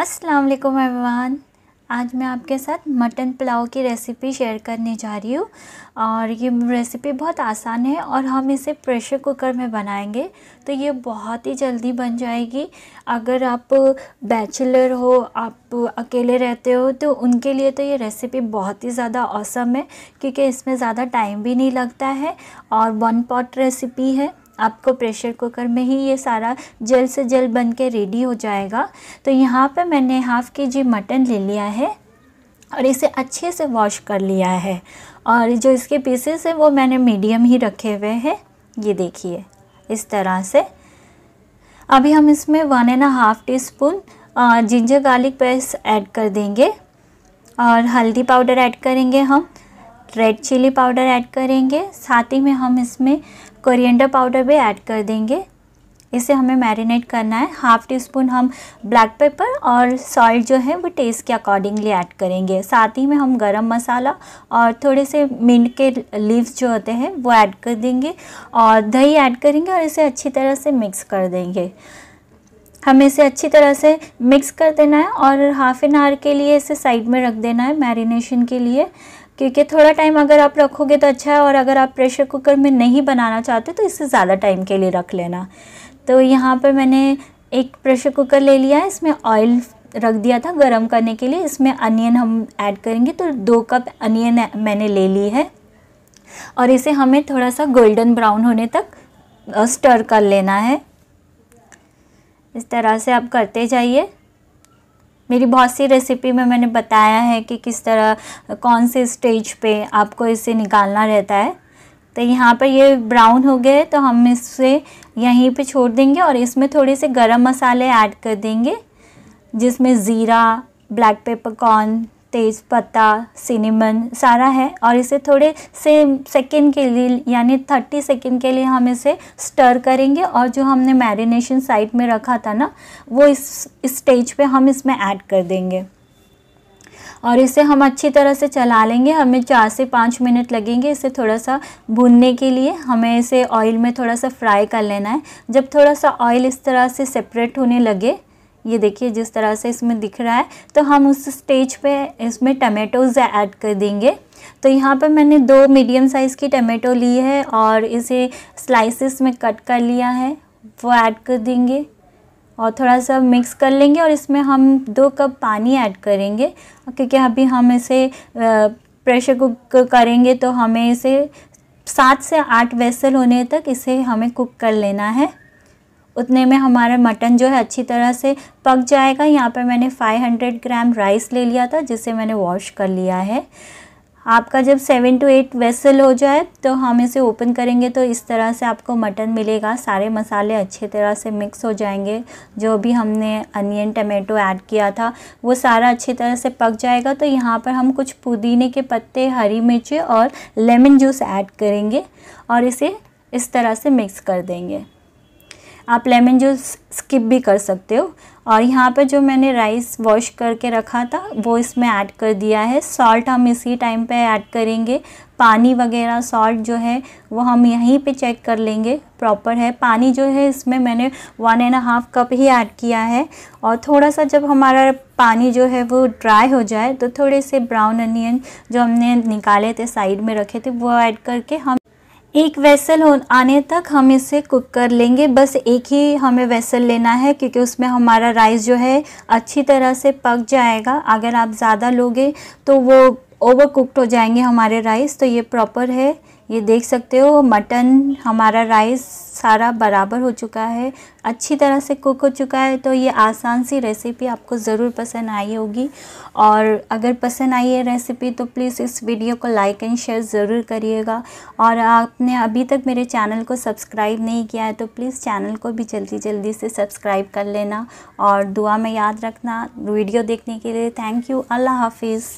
अस्सलाम वालेकुम एवरीवन आज मैं आपके साथ मटन पुलाव की रेसिपी शेयर करने जा रही हूँ और ये रेसिपी बहुत आसान है और हम इसे प्रेशर कुकर में बनाएंगे तो ये बहुत ही जल्दी बन जाएगी अगर आप बैचलर हो आप अकेले रहते हो तो उनके लिए तो ये रेसिपी बहुत ही ज़्यादा औसम है क्योंकि इसमें ज़्यादा टाइम भी नहीं लगता है और वन पॉट रेसिपी है आपको प्रेशर कुकर में ही ये सारा जल्द से जल्द बन के रेडी हो जाएगा तो यहाँ पे मैंने हाफ़ के जी मटन ले लिया है और इसे अच्छे से वॉश कर लिया है और जो इसके पीसेस हैं वो मैंने मीडियम ही रखे हुए हैं ये देखिए इस तरह से अभी हम इसमें one and half teaspoon ginger garlic paste add कर देंगे और हल्दी पाउडर ऐड करेंगे हम रेड चिली पाउडर ऐड करेंगे साथ ही में हम इसमें कोरिएंडर पाउडर भी ऐड कर देंगे इसे हमें मैरिनेट करना है हाफ टी स्पून हम ब्लैक पेपर और सॉल्ट जो है वो टेस्ट के अकॉर्डिंगली ऐड करेंगे साथ ही में हम गरम मसाला और थोड़े से मिंट के लीव्स जो होते हैं वो ऐड कर देंगे और दही ऐड करेंगे और इसे अच्छी तरह से मिक्स कर देंगे हमें इसे अच्छी तरह से मिक्स कर देना है और हाफ़ एन आवर के लिए इसे साइड में रख देना है मैरिनेशन के लिए क्योंकि थोड़ा टाइम अगर आप रखोगे तो अच्छा है और अगर आप प्रेशर कुकर में नहीं बनाना चाहते तो इसे ज़्यादा टाइम के लिए रख लेना तो यहाँ पर मैंने एक प्रेशर कुकर ले लिया है इसमें ऑयल रख दिया था गरम करने के लिए इसमें अनियन हम ऐड करेंगे तो दो कप अनियन मैंने ले ली है और इसे हमें थोड़ा सा गोल्डन ब्राउन होने तक स्टर कर लेना है इस तरह से आप करते जाइए मेरी बहुत सी रेसिपी में मैंने बताया है कि किस तरह कौन से स्टेज पे आपको इसे निकालना रहता है तो यहाँ पर ये ब्राउन हो गए तो हम इसे यहीं पे छोड़ देंगे और इसमें थोड़े से गरम मसाले ऐड कर देंगे जिसमें ज़ीरा ब्लैक पेपर कॉर्न तेज़ पत्ता सिनेमन सारा है और इसे थोड़े से सेकेंड के लिए यानी थर्टी सेकेंड के लिए हम इसे स्टर करेंगे और जो हमने मैरिनेशन साइड में रखा था ना वो इस स्टेज पे हम इसमें ऐड कर देंगे और इसे हम अच्छी तरह से चला लेंगे हमें चार से पाँच मिनट लगेंगे इसे थोड़ा सा भुनने के लिए हमें इसे ऑयल में थोड़ा सा फ्राई कर लेना है जब थोड़ा सा ऑयल इस तरह से सेपरेट होने लगे ये देखिए जिस तरह से इसमें दिख रहा है तो हम उस स्टेज पे इसमें टमेटोज़ ऐड कर देंगे तो यहाँ पर मैंने दो मीडियम साइज़ की टमेटो ली है और इसे स्लाइसिस में कट कर लिया है वो ऐड कर देंगे और थोड़ा सा मिक्स कर लेंगे और इसमें हम दो कप पानी ऐड करेंगे क्योंकि अभी हम इसे प्रेशर कुक करेंगे तो हमें इसे सात से आठ वेसल होने तक इसे हमें कुक कर लेना है उतने में हमारा मटन जो है अच्छी तरह से पक जाएगा यहाँ पर मैंने 500 ग्राम राइस ले लिया था जिसे मैंने वॉश कर लिया है आपका जब सेवन टू एट वेसल हो जाए तो हम इसे ओपन करेंगे तो इस तरह से आपको मटन मिलेगा सारे मसाले अच्छे तरह से मिक्स हो जाएंगे जो भी हमने अनियन टमाटो ऐड किया था वो सारा अच्छी तरह से पक जाएगा तो यहाँ पर हम कुछ पुदीने के पत्ते हरी मिर्ची और लेमन जूस ऐड करेंगे और इसे इस तरह से मिक्स कर देंगे आप लेमन जूस स्किप भी कर सकते हो और यहाँ पर जो मैंने राइस वॉश करके रखा था वो इसमें ऐड कर दिया है सॉल्ट हम इसी टाइम पे ऐड करेंगे पानी वगैरह सॉल्ट जो है वो हम यहीं पे चेक कर लेंगे प्रॉपर है पानी जो है इसमें मैंने वन एंड हाफ़ कप ही ऐड किया है और थोड़ा सा जब हमारा पानी जो है वो ड्राई हो जाए तो थोड़े से ब्राउन अनियन जो हमने निकाले थे साइड में रखे थे वो ऐड करके हम एक वेसल हो आने तक हम इसे कुक कर लेंगे बस एक ही हमें वेसल लेना है क्योंकि उसमें हमारा राइस जो है अच्छी तरह से पक जाएगा अगर आप ज़्यादा लोगे तो वो ओवर कुकड हो जाएंगे हमारे राइस तो ये प्रॉपर है ये देख सकते हो मटन हमारा राइस सारा बराबर हो चुका है अच्छी तरह से कुक हो चुका है तो ये आसान सी रेसिपी आपको ज़रूर पसंद आई होगी और अगर पसंद आई है रेसिपी तो प्लीज़ इस वीडियो को लाइक एंड शेयर ज़रूर करिएगा और आपने अभी तक मेरे चैनल को सब्सक्राइब नहीं किया है तो प्लीज़ चैनल को भी जल्दी जल्दी से सब्सक्राइब कर लेना और दुआ में याद रखना वीडियो देखने के लिए थैंक यू अल्लाह हाफिज़